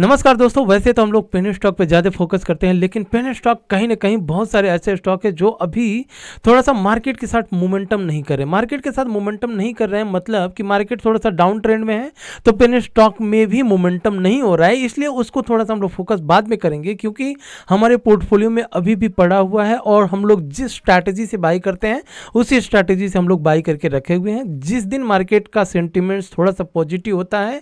नमस्कार दोस्तों वैसे तो हम लोग पेन स्टॉक पे ज़्यादा फोकस करते हैं लेकिन पेन स्टॉक कहीं ना कहीं बहुत सारे ऐसे स्टॉक है जो अभी थोड़ा सा मार्केट के साथ मोमेंटम नहीं कर रहे मार्केट के साथ मोमेंटम नहीं कर रहे हैं मतलब कि मार्केट थोड़ा सा डाउन ट्रेंड में है तो पेन स्टॉक में भी मोमेंटम नहीं हो रहा है इसलिए उसको थोड़ा सा हम लोग फोकस बाद में करेंगे क्योंकि हमारे पोर्टफोलियो में अभी भी पड़ा हुआ है और हम लोग जिस स्ट्रैटेजी से बाई करते हैं उसी स्ट्रैटेजी से हम लोग बाई करके रखे हुए हैं जिस दिन मार्केट का सेंटिमेंट्स थोड़ा सा पॉजिटिव होता है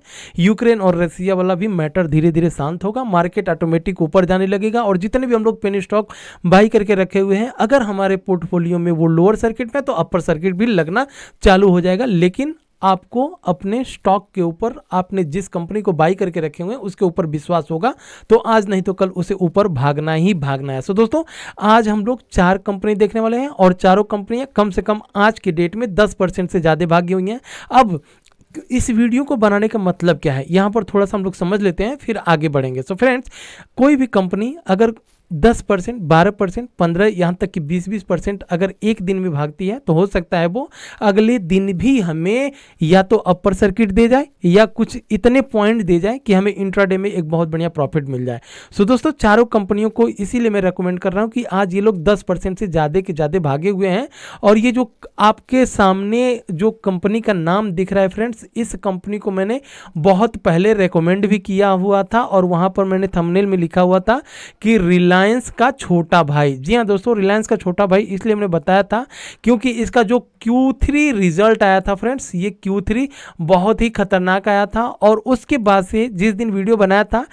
यूक्रेन और रसिया वाला भी मैटर धीरे धीरे धीरे शांत होगा मार्केट ऑटोमेटिक ऊपर जाने लगेगा और जितने भी हम लोग पेनी स्टॉक बाई करके रखे हुए हैं अगर हमारे पोर्टफोलियो में वो लोअर सर्किट में तो अपर सर्किट भी लगना चालू हो जाएगा लेकिन आपको अपने स्टॉक के ऊपर आपने जिस कंपनी को बाई करके रखे हुए हैं उसके ऊपर विश्वास होगा तो आज नहीं तो कल उसे ऊपर भागना ही भागना है सो so, दोस्तों आज हम लोग चार कंपनी देखने वाले हैं और चारों कंपनियां कम से कम आज के डेट में 10 परसेंट से ज़्यादा भागी हुई हैं अब इस वीडियो को बनाने का मतलब क्या है यहाँ पर थोड़ा सा हम लोग समझ लेते हैं फिर आगे बढ़ेंगे सो so फ्रेंड्स कोई भी कंपनी अगर दस परसेंट बारह परसेंट पंद्रह यहाँ तक कि बीस बीस परसेंट अगर एक दिन में भागती है तो हो सकता है वो अगले दिन भी हमें या तो अपर सर्किट दे जाए या कुछ इतने पॉइंट दे जाए कि हमें इंट्राडे में एक बहुत बढ़िया प्रॉफिट मिल जाए सो दोस्तों चारों कंपनियों को इसीलिए मैं रिकमेंड कर रहा हूँ कि आज ये लोग दस परसेंट से ज़्यादा के ज़्यादा भागे हुए हैं और ये जो आपके सामने जो कंपनी का नाम दिख रहा है फ्रेंड्स इस कंपनी को मैंने बहुत पहले रिकमेंड भी किया हुआ था और वहाँ पर मैंने थमनेल में लिखा हुआ था कि रिलायंस रिलायंस का छोटा भाई जी हाँ दोस्तों रिलायंस का छोटा भाई इसलिए हमने बताया था क्योंकि इसका जो Q3 रिजल्ट आया था फ्रेंड्स ये Q3 बहुत ही खतरनाक आया था और उसके बाद से जिस दिन वीडियो बनाया था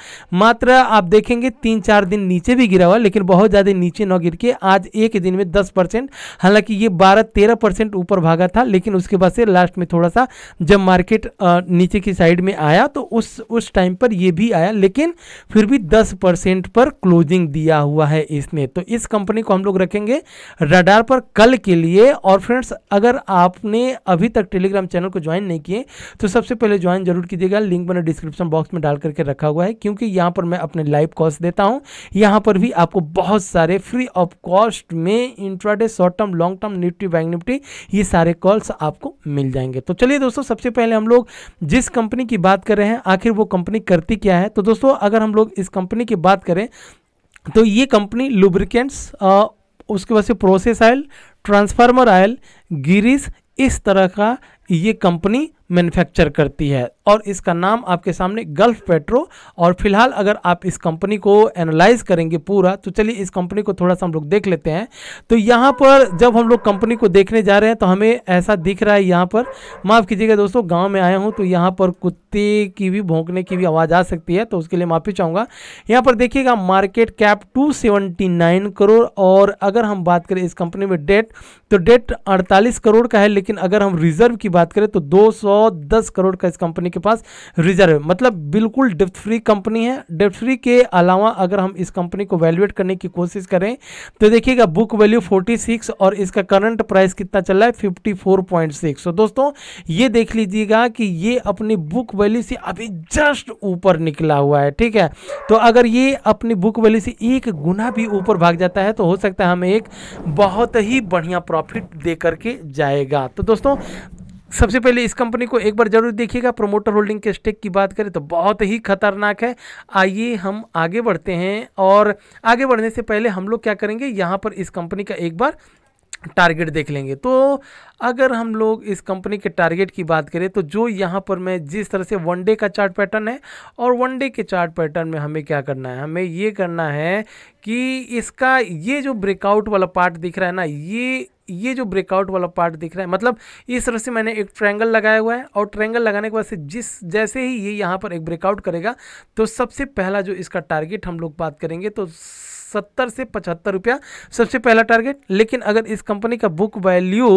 मात्र आप देखेंगे तीन चार दिन नीचे भी गिरा हुआ लेकिन बहुत ज़्यादा नीचे न गिर के आज एक दिन में दस परसेंट हालांकि ये बारह तेरह परसेंट ऊपर भागा था लेकिन उसके बाद से लास्ट में थोड़ा सा जब मार्केट नीचे की साइड में आया तो उस उस टाइम पर ये भी आया लेकिन फिर भी दस परसेंट पर क्लोजिंग दिया दिया हुआ है इसने तो इस कंपनी को हम लोग रखेंगे रडार पर कल के लिए और फ्रेंड्स अगर आपने अभी तक टेलीग्राम चैनल को ज्वाइन नहीं किए तो सबसे पहले ज्वाइन जरूर कीजिएगा लिंक मैंने डिस्क्रिप्शन बॉक्स में डाल करके रखा हुआ है क्योंकि यहाँ पर मैं अपने लाइव कॉस्ट देता हूँ यहाँ पर भी आपको बहुत सारे फ्री ऑफ कॉस्ट में intraday short term long term Nifty bank Nifty ये सारे कॉल्स आपको मिल जाएंगे तो चलिए दोस्तों सबसे पहले हम लोग जिस कंपनी की बात कर रहे हैं आखिर वो कंपनी करती क्या है तो दोस्तों अगर हम लोग इस कंपनी की बात करें तो ये कंपनी लुब्रिकेंट्स उसके बाद से process oil transformer oil grease इस तरह का ये कंपनी मैन्युफैक्चर करती है और इसका नाम आपके सामने गल्फ पेट्रो और फिलहाल अगर आप इस कंपनी को एनालाइज करेंगे पूरा तो चलिए इस कंपनी को थोड़ा सा हम लोग देख लेते हैं तो यहाँ पर जब हम लोग कंपनी को देखने जा रहे हैं तो हमें ऐसा दिख रहा है यहाँ पर माफ़ कीजिएगा दोस्तों गाँव में आया हूँ तो यहाँ पर कुत्ते की भी भोंकने की भी आवाज़ आ सकती है तो उसके लिए माफ़ी चाहूँगा यहाँ पर देखिएगा मार्केट कैप टू करोड़ और अगर हम बात करें इस कंपनी में डेट तो डेट अड़तालीस करोड़ का है लेकिन अगर हम रिजर्व की बात करें तो दो 110 करोड़ का इस कंपनी के पास रिजर्व है मतलब बिल्कुल डेप्थ फ्री कंपनी है डेप्थ फ्री के अलावा अगर हम इस कंपनी को वैल्यूएट करने की कोशिश करें तो देखिएगा बुक वैल्यू 46 और इसका करंट प्राइस कितना चल रहा है 54.6 तो दोस्तों ये देख लीजिएगा कि ये अपनी बुक वैल्यू से अभी जस्ट ऊपर निकला हुआ है ठीक है तो अगर ये अपनी बुक वैल्यू से एक गुना भी ऊपर भाग जाता है तो हो सकता है हमें एक बहुत ही बढ़िया प्रॉफिट दे करके जाएगा तो दोस्तों सबसे पहले इस कंपनी को एक बार जरूर देखिएगा प्रोमोटर होल्डिंग के स्टेक की बात करें तो बहुत ही खतरनाक है आइए हम आगे बढ़ते हैं और आगे बढ़ने से पहले हम लोग क्या करेंगे यहाँ पर इस कंपनी का एक बार टारगेट देख लेंगे तो अगर हम लोग इस कंपनी के टारगेट की बात करें तो जो यहाँ पर मैं जिस तरह से वन डे का चार्ट पैटर्न है और वन डे के चार्ट पैटर्न में हमें क्या करना है हमें ये करना है कि इसका ये जो ब्रेकआउट वाला पार्ट दिख रहा है ना ये ये जो ब्रेकआउट वाला पार्ट दिख रहा है मतलब इस तरह से मैंने एक ट्रैंगल लगाया हुआ है और ट्रैंगल लगाने के बाद से जिस जैसे ही ये यहाँ पर एक ब्रेकआउट करेगा तो सबसे पहला जो इसका टारगेट हम लोग बात करेंगे तो सत्तर से पचहत्तर रुपया सबसे पहला टारगेट लेकिन अगर इस कंपनी का बुक वैल्यू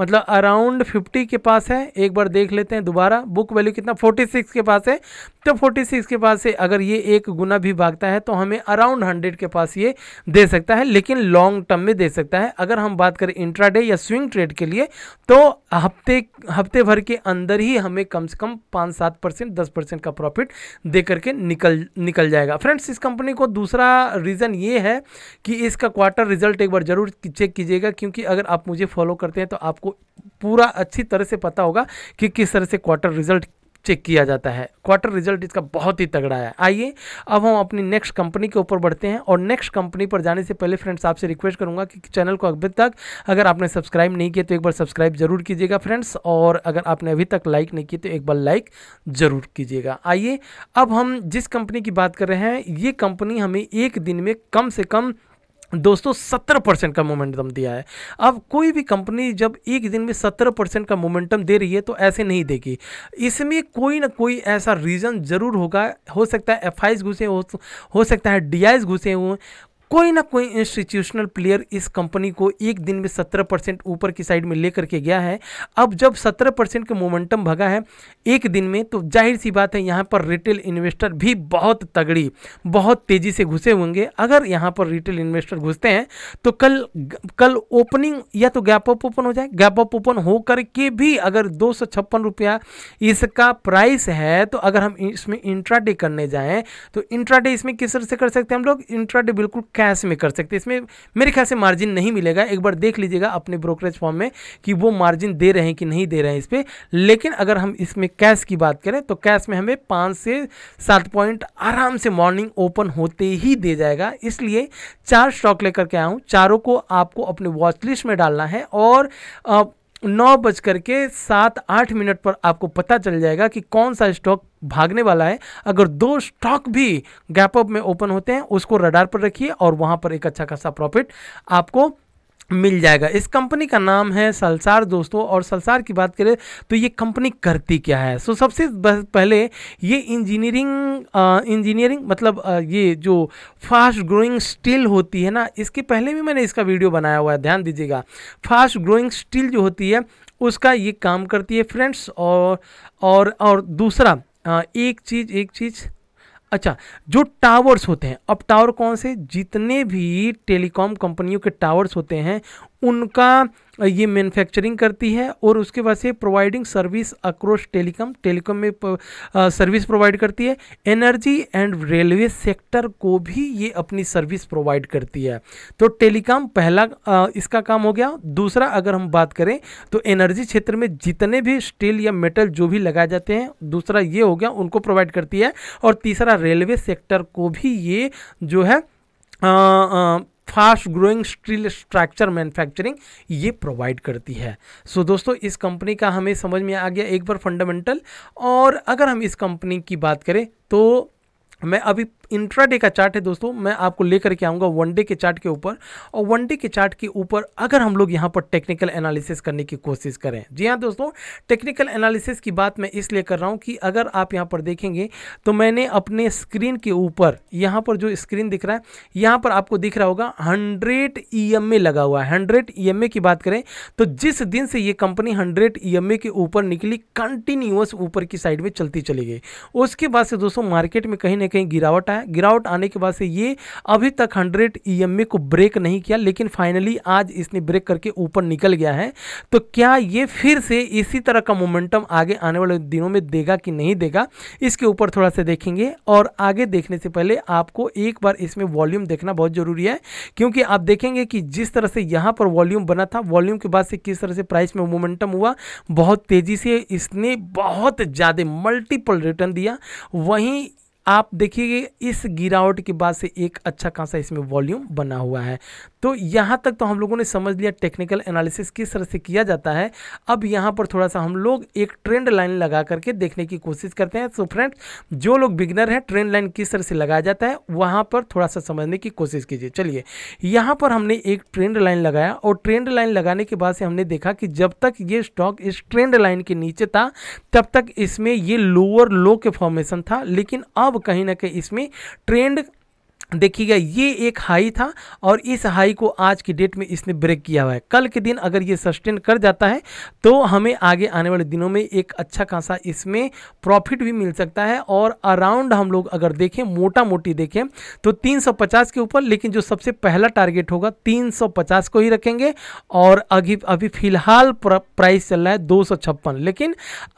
मतलब अराउंड फिफ्टी के पास है एक बार देख लेते हैं दोबारा बुक वैल्यू कितना फोर्टी सिक्स के पास है तो फोर्टी सिक्स के पास से अगर ये एक गुना भी भागता है तो हमें अराउंड हंड्रेड के पास ये दे सकता है लेकिन लॉन्ग टर्म में दे सकता है अगर हम बात करें इंट्राडे या स्विंग ट्रेड के लिए तो हफ्ते हफ्ते भर के अंदर ही हमें कम से कम पाँच सात परसेंट दस परसेंट का प्रॉफिट दे करके निकल निकल जाएगा फ्रेंड्स इस कंपनी को दूसरा रीज़न ये है कि इसका क्वार्टर रिजल्ट एक बार ज़रूर चेक कीजिएगा क्योंकि अगर आप मुझे फॉलो करते हैं तो आपको पूरा अच्छी तरह से पता होगा कि किस तरह से क्वार्टर रिजल्ट चेक किया जाता है क्वार्टर रिजल्ट इसका बहुत ही तगड़ा है आइए अब हम अपनी नेक्स्ट कंपनी के ऊपर बढ़ते हैं और नेक्स्ट कंपनी पर जाने से पहले फ्रेंड्स आपसे रिक्वेस्ट करूंगा कि चैनल को अभी तक अगर आपने सब्सक्राइब नहीं किया तो एक बार सब्सक्राइब जरूर कीजिएगा फ्रेंड्स और अगर आपने अभी तक लाइक नहीं किया तो एक बार लाइक जरूर कीजिएगा आइए अब हम जिस कंपनी की बात कर रहे हैं ये कंपनी हमें एक दिन में कम से कम दोस्तों सत्तर परसेंट का मोमेंटम दिया है अब कोई भी कंपनी जब एक दिन में सत्रह परसेंट का मोमेंटम दे रही है तो ऐसे नहीं देगी इसमें कोई ना कोई ऐसा रीज़न ज़रूर होगा हो सकता है एफ घुसे हो, हो सकता है डी घुसे हुए कोई ना कोई इंस्टीट्यूशनल प्लेयर इस कंपनी को एक दिन में सत्रह परसेंट ऊपर की साइड में लेकर के गया है अब जब सत्रह परसेंट का मोमेंटम भगा है एक दिन में तो जाहिर सी बात है यहाँ पर रिटेल इन्वेस्टर भी बहुत तगड़ी बहुत तेज़ी से घुसे होंगे अगर यहाँ पर रिटेल इन्वेस्टर घुसते हैं तो कल कल ओपनिंग या तो गैप ऑफ ओपन हो जाए गैप ऑफ ओपन होकर के भी अगर दो सौ छप्पन रुपया इसका प्राइस है तो अगर हम इसमें इंट्राडे करने जाए तो इंट्राडे इसमें किस तरह से कर सकते हैं हम लोग इंट्राडे बिल्कुल क्या से में कर सकते इसमें मेरे ख्याल से मार्जिन नहीं मिलेगा एक बार देख लीजिएगा अपने ब्रोकरेज फॉर्म में कि वो मार्जिन दे रहे हैं कि नहीं दे रहे हैं इस पर लेकिन अगर हम इसमें कैश की बात करें तो कैश में हमें पाँच से सात पॉइंट आराम से मॉर्निंग ओपन होते ही दे जाएगा इसलिए चार स्टॉक लेकर के आया हूँ चारों को आपको अपने वॉच लिस्ट में डालना है और नौ बज करके सात आठ मिनट पर आपको पता चल जाएगा कि कौन सा स्टॉक भागने वाला है अगर दो स्टॉक भी गैप अप में ओपन होते हैं उसको रडार पर रखिए और वहाँ पर एक अच्छा खासा प्रॉफिट आपको मिल जाएगा इस कंपनी का नाम है सलसार दोस्तों और सलसार की बात करें तो ये कंपनी करती क्या है सो so, सबसे पहले ये इंजीनियरिंग इंजीनियरिंग मतलब आ, ये जो फास्ट ग्रोइंग स्टील होती है ना इसके पहले भी मैंने इसका वीडियो बनाया हुआ है ध्यान दीजिएगा फास्ट ग्रोइंग स्टील जो होती है उसका ये काम करती है फ्रेंड्स और और और दूसरा आ, एक चीज़ एक चीज़ अच्छा जो टावर्स होते हैं अब टावर कौन से जितने भी टेलीकॉम कंपनियों के टावर्स होते हैं उनका ये मैन्युफैक्चरिंग करती है और उसके बाद से providing service across telecom telecom में सर्विस प्रोवाइड करती है एनर्जी एंड रेलवे सेक्टर को भी ये अपनी सर्विस प्रोवाइड करती है तो टेलीकॉम पहला आ, इसका काम हो गया दूसरा अगर हम बात करें तो एनर्जी क्षेत्र में जितने भी स्टील या मेटल जो भी लगाए जाते हैं दूसरा ये हो गया उनको प्रोवाइड करती है और तीसरा रेलवे सेक्टर को भी ये जो है आ, आ, fast growing steel structure manufacturing ये प्रोवाइड करती है सो so, दोस्तों इस कंपनी का हमें समझ में आ गया एक बार फंडामेंटल और अगर हम इस कंपनी की बात करें तो मैं अभी इंट्राडे का चार्ट है दोस्तों मैं आपको लेकर के आऊँगा वनडे के चार्ट के ऊपर और वनडे के चार्ट के ऊपर अगर हम लोग यहाँ पर टेक्निकल एनालिसिस करने की कोशिश करें जी हाँ दोस्तों टेक्निकल एनालिसिस की बात मैं इसलिए कर रहा हूँ कि अगर आप यहाँ पर देखेंगे तो मैंने अपने स्क्रीन के ऊपर यहाँ पर जो स्क्रीन दिख रहा है यहाँ पर आपको दिख रहा होगा हंड्रेड ई e लगा हुआ है हंड्रेड ई e की बात करें तो जिस दिन से ये कंपनी हंड्रेड ई के ऊपर निकली कंटिन्यूस ऊपर की साइड में चलती चली गई उसके बाद से दोस्तों मार्केट में कहीं ना कहीं गिरावट आया है गिरावट आने के बाद से ये अभी तक हंड्रेड ई e को ब्रेक नहीं किया लेकिन फाइनली आज इसने ब्रेक करके ऊपर निकल गया है तो क्या ये फिर से इसी तरह का मोमेंटम आगे आने वाले दिनों में देगा कि नहीं देगा इसके ऊपर थोड़ा सा देखेंगे और आगे देखने से पहले आपको एक बार इसमें वॉल्यूम देखना बहुत ज़रूरी है क्योंकि आप देखेंगे कि जिस तरह से यहाँ पर वॉल्यूम बना था वॉल्यूम के बाद से किस तरह से प्राइस में मोमेंटम हुआ बहुत तेज़ी से इसने बहुत ज़्यादा मल्टीपल रिटर्न दिया वहीं आप देखिए इस गिरावट के बाद से एक अच्छा खासा इसमें वॉल्यूम बना हुआ है तो यहाँ तक तो हम लोगों ने समझ लिया टेक्निकल एनालिसिस किस तरह से किया जाता है अब यहाँ पर थोड़ा सा हम लोग एक ट्रेंड लाइन लगा करके देखने की कोशिश करते हैं सो फ्रेंड्स जो लोग बिगनर हैं ट्रेंड लाइन किस तरह से लगाया जाता है वहाँ पर थोड़ा सा समझने की कोशिश कीजिए चलिए यहाँ पर हमने एक ट्रेंड लाइन लगाया और ट्रेंड लाइन लगाने के बाद से हमने देखा कि जब तक ये स्टॉक इस ट्रेंड लाइन के नीचे था तब तक इसमें ये लोअर लो के फॉर्मेशन था लेकिन अब कहीं ना कहीं इसमें ट्रेंड देखिएगा ये एक हाई था और इस हाई को आज की डेट में इसने ब्रेक किया हुआ है कल के दिन अगर ये सस्टेन कर जाता है तो हमें आगे आने वाले दिनों में एक अच्छा खासा इसमें प्रॉफिट भी मिल सकता है और अराउंड हम लोग अगर देखें मोटा मोटी देखें तो 350 के ऊपर लेकिन जो सबसे पहला टारगेट होगा 350 को ही रखेंगे और अभी अभी फिलहाल प्राइस चल रहा है दो लेकिन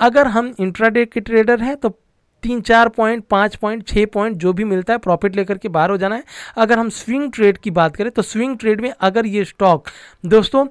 अगर हम इंट्राडे के ट्रेडर हैं तो तीन चार पॉइंट पाँच पॉइंट छः पॉइंट जो भी मिलता है प्रॉफिट लेकर के बाहर हो जाना है अगर हम स्विंग ट्रेड की बात करें तो स्विंग ट्रेड में अगर ये स्टॉक दोस्तों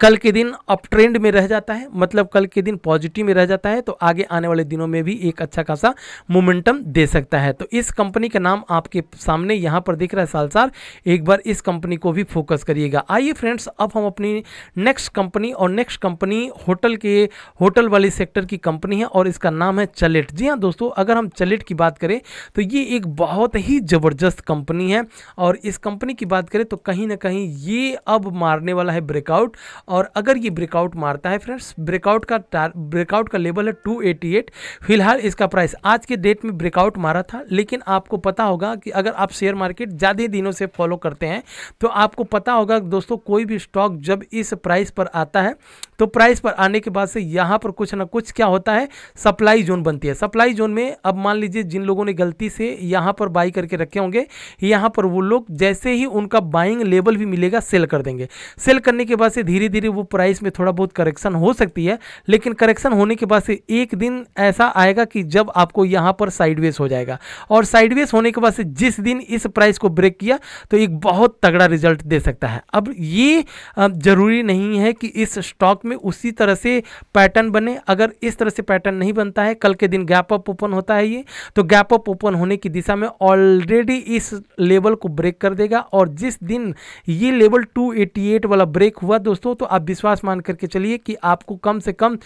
कल के दिन अप ट्रेंड में रह जाता है मतलब कल के दिन पॉजिटिव में रह जाता है तो आगे आने वाले दिनों में भी एक अच्छा खासा मोमेंटम दे सकता है तो इस कंपनी का नाम आपके सामने यहाँ पर दिख रहा है सालसार एक बार इस कंपनी को भी फोकस करिएगा आइए फ्रेंड्स अब हम अपनी नेक्स्ट कंपनी और नेक्स्ट कंपनी होटल के होटल वाले सेक्टर की कंपनी है और इसका नाम है चलेट जी हाँ दोस्तों अगर हम चलेट की बात करें तो ये एक बहुत ही ज़बरदस्त कंपनी है और इस कंपनी की बात करें तो कहीं ना कहीं ये अब मारने वाला है ब्रेकआउट और अगर ये ब्रेकआउट मारता है फ्रेंड्स ब्रेकआउट का ब्रेकआउट का लेवल है 288 फिलहाल इसका प्राइस आज के डेट में ब्रेकआउट मारा था लेकिन आपको पता होगा कि अगर आप शेयर मार्केट ज़्यादा दिनों से फॉलो करते हैं तो आपको पता होगा दोस्तों कोई भी स्टॉक जब इस प्राइस पर आता है तो प्राइस पर आने के बाद से यहाँ पर कुछ ना कुछ क्या होता है सप्लाई जोन बनती है सप्लाई जोन में अब मान लीजिए जिन लोगों ने गलती से यहाँ पर बाई करके रखे होंगे यहाँ पर वो लोग जैसे ही उनका बाइंग लेवल भी मिलेगा सेल कर देंगे सेल करने के बाद से धीरे धीरे वो प्राइस में थोड़ा बहुत करेक्शन हो सकती है लेकिन करेक्शन होने के बाद से एक दिन ऐसा आएगा कि जब आपको यहाँ पर साइडवेज हो जाएगा और साइडवेज होने के बाद से जिस दिन इस प्राइस को ब्रेक किया तो एक बहुत तगड़ा रिजल्ट दे सकता है अब ये जरूरी नहीं है कि इस स्टॉक में उसी तरह से पैटर्न बने अगर इस तरह से पैटर्न नहीं बनता है कल के दिन गैप अप ओपन होता है ये तो गैप अप ओपन होने की दिशा में ऑलरेडी इस लेवल को ब्रेक कर देगा और जिस दिन ये लेवल 288 वाला ब्रेक हुआ दोस्तों हो तो आप विश्वास मान करके चलिए कि आपको कम से कम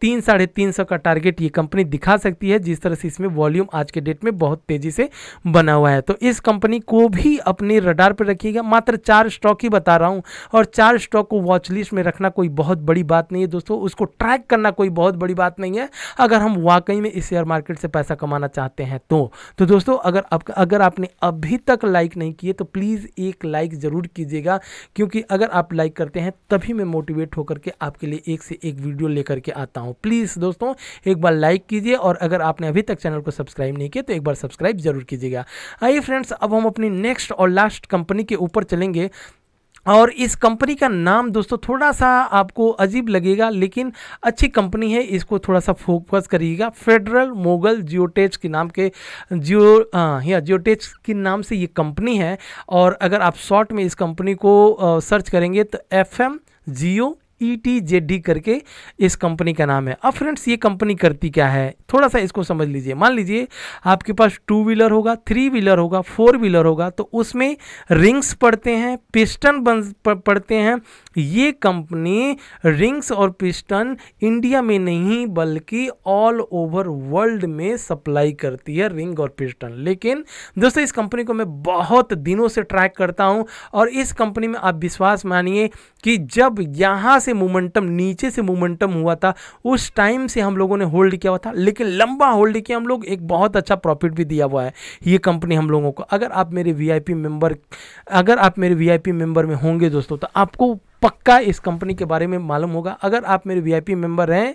तीन साढ़े तीन सौ का टारगेट ये कंपनी दिखा सकती है जिस तरह से इसमें वॉल्यूम आज के डेट में बहुत तेज़ी से बना हुआ है तो इस कंपनी को भी अपने रडार पर रखिएगा मात्र चार स्टॉक ही बता रहा हूँ और चार स्टॉक को वॉच लिस्ट में रखना कोई बहुत बड़ी बात नहीं है दोस्तों उसको ट्रैक करना कोई बहुत बड़ी बात नहीं है अगर हम वाकई में इस शेयर मार्केट से पैसा कमाना चाहते हैं तो तो दोस्तों अगर आप अगर आपने अभी तक लाइक नहीं किए तो प्लीज़ एक लाइक ज़रूर कीजिएगा क्योंकि अगर आप लाइक करते हैं तब तभी मैं मोटिवेट होकर के आपके लिए एक से एक वीडियो लेकर के आता हूँ प्लीज़ दोस्तों एक बार लाइक कीजिए और अगर आपने अभी तक चैनल को सब्सक्राइब नहीं किया तो एक बार सब्सक्राइब जरूर कीजिएगा आइए फ्रेंड्स अब हम अपनी नेक्स्ट और लास्ट कंपनी के ऊपर चलेंगे और इस कंपनी का नाम दोस्तों थोड़ा सा आपको अजीब लगेगा लेकिन अच्छी कंपनी है इसको थोड़ा सा फोकस करिएगा फेडरल मोगल जियोटेच के नाम के जियो या जियोटेच के नाम से ये कंपनी है और अगर आप शॉर्ट में इस कंपनी को आ, सर्च करेंगे तो एफ एम जियो ई e करके इस कंपनी का नाम है अब फ्रेंड्स ये कंपनी करती क्या है थोड़ा सा इसको समझ लीजिए मान लीजिए आपके पास टू व्हीलर होगा थ्री व्हीलर होगा फोर व्हीलर होगा तो उसमें रिंग्स पड़ते हैं पिस्टन बन पड़ते हैं ये कंपनी रिंग्स और पिस्टन इंडिया में नहीं बल्कि ऑल ओवर वर्ल्ड में सप्लाई करती है रिंग और पिस्टन लेकिन दोस्तों इस कंपनी को मैं बहुत दिनों से ट्रैक करता हूँ और इस कंपनी में आप विश्वास मानिए कि जब यहाँ से मोमेंटम नीचे से मोमेंटम हुआ था उस टाइम से हम लोगों ने होल्ड किया हुआ था लेकिन लंबा होल्ड किया हम लोग एक बहुत अच्छा प्रॉफिट भी दिया हुआ है ये कंपनी हम लोगों को अगर आप मेरे वी मेंबर अगर आप मेरे वी मेंबर में होंगे दोस्तों तो आपको पक्का इस कंपनी के बारे में मालूम होगा अगर आप मेरे वीआईपी मेंबर हैं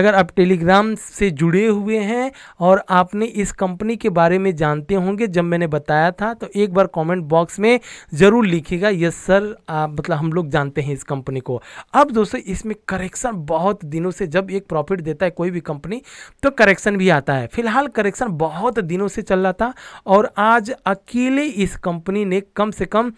अगर आप टेलीग्राम से जुड़े हुए हैं और आपने इस कंपनी के बारे में जानते होंगे जब मैंने बताया था तो एक बार कमेंट बॉक्स में ज़रूर लिखिएगा यस सर आप मतलब हम लोग जानते हैं इस कंपनी को अब दोस्तों इसमें करेक्शन बहुत दिनों से जब एक प्रॉफिट देता है कोई भी कंपनी तो करेक्शन भी आता है फिलहाल करेक्शन बहुत दिनों से चल रहा था और आज अकेले इस कंपनी ने कम से कम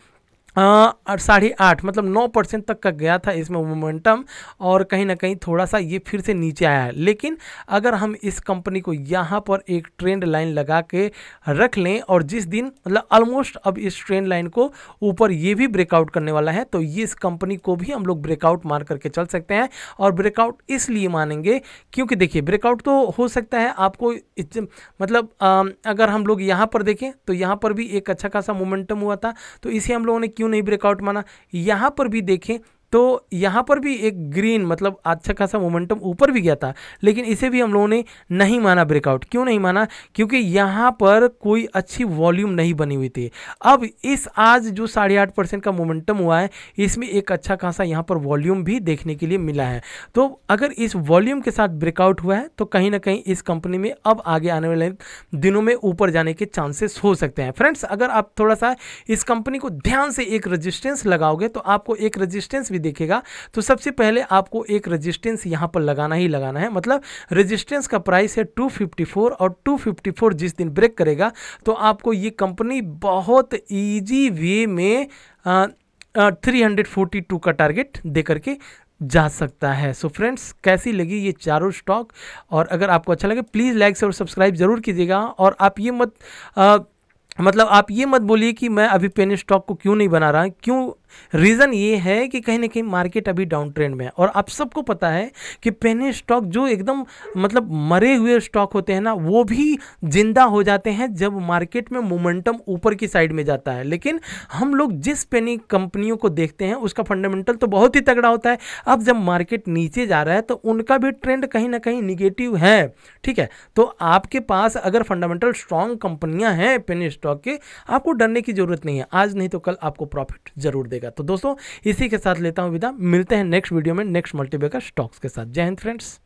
साढ़े आठ मतलब नौ परसेंट तक का गया था इसमें मोमेंटम और कहीं ना कहीं थोड़ा सा ये फिर से नीचे आया है लेकिन अगर हम इस कंपनी को यहाँ पर एक ट्रेंड लाइन लगा के रख लें और जिस दिन मतलब ऑलमोस्ट अब इस ट्रेंड लाइन को ऊपर ये भी ब्रेकआउट करने वाला है तो ये इस कंपनी को भी हम लोग ब्रेकआउट मार करके चल सकते हैं और ब्रेकआउट इसलिए मानेंगे क्योंकि देखिए ब्रेकआउट तो हो सकता है आपको मतलब अगर हम लोग यहाँ पर देखें तो यहाँ पर भी एक अच्छा खासा मोमेंटम हुआ था तो इसे हम लोगों ने क्यों नहीं ब्रेकआउट माना यहां पर भी देखें तो यहाँ पर भी एक ग्रीन मतलब अच्छा खासा मोमेंटम ऊपर भी गया था लेकिन इसे भी हम लोगों ने नहीं माना ब्रेकआउट क्यों नहीं माना क्योंकि यहाँ पर कोई अच्छी वॉल्यूम नहीं बनी हुई थी अब इस आज जो साढ़े आठ परसेंट का मोमेंटम हुआ है इसमें एक अच्छा खासा यहाँ पर वॉल्यूम भी देखने के लिए मिला है तो अगर इस वॉल्यूम के साथ ब्रेकआउट हुआ है तो कहीं ना कहीं इस कंपनी में अब आगे आने वाले दिनों में ऊपर जाने के चांसेस हो सकते हैं फ्रेंड्स अगर आप थोड़ा सा इस कंपनी को ध्यान से एक रजिस्टेंस लगाओगे तो आपको एक रजिस्टेंस भी देखेगा तो सबसे पहले आपको एक रजिस्टेंस यहाँ पर लगाना ही लगाना है मतलब रजिस्टेंस का प्राइस है 254 और 254 जिस दिन ब्रेक करेगा तो आपको ये कंपनी बहुत ईजी वे में आ, का टारगेट दे करके जा सकता है सो so फ्रेंड्स कैसी लगी ये चारों स्टॉक और अगर आपको अच्छा लगे प्लीज़ लाइक और सब्सक्राइब ज़रूर कीजिएगा और आप ये मत आ, मतलब आप ये मत बोलिए कि मैं अभी पेन स्टॉक को क्यों नहीं बना रहा क्यों रीज़न ये है कि कहीं ना कहीं मार्केट अभी डाउन ट्रेंड में है और आप सबको पता है कि पहने स्टॉक जो एकदम मतलब मरे हुए स्टॉक होते हैं ना वो भी जिंदा हो जाते हैं जब मार्केट में मोमेंटम ऊपर की साइड में जाता है लेकिन हम लोग जिस पेनी कंपनियों को देखते हैं उसका फंडामेंटल तो बहुत ही तगड़ा होता है अब जब मार्केट नीचे जा रहा है तो उनका भी ट्रेंड कहीं ना कहीं निगेटिव है ठीक है तो आपके पास अगर फंडामेंटल स्ट्रांग कंपनियां हैं पेनी स्टॉक के आपको डरने की जरूरत नहीं है आज नहीं तो कल आपको प्रॉफिट जरूर देगा देगा तो दोस्तों इसी के साथ लेता हूँ विदा मिलते हैं नेक्स्ट वीडियो में नेक्स्ट मल्टीबेकर स्टॉक्स के साथ जय हिंद फ्रेंड्स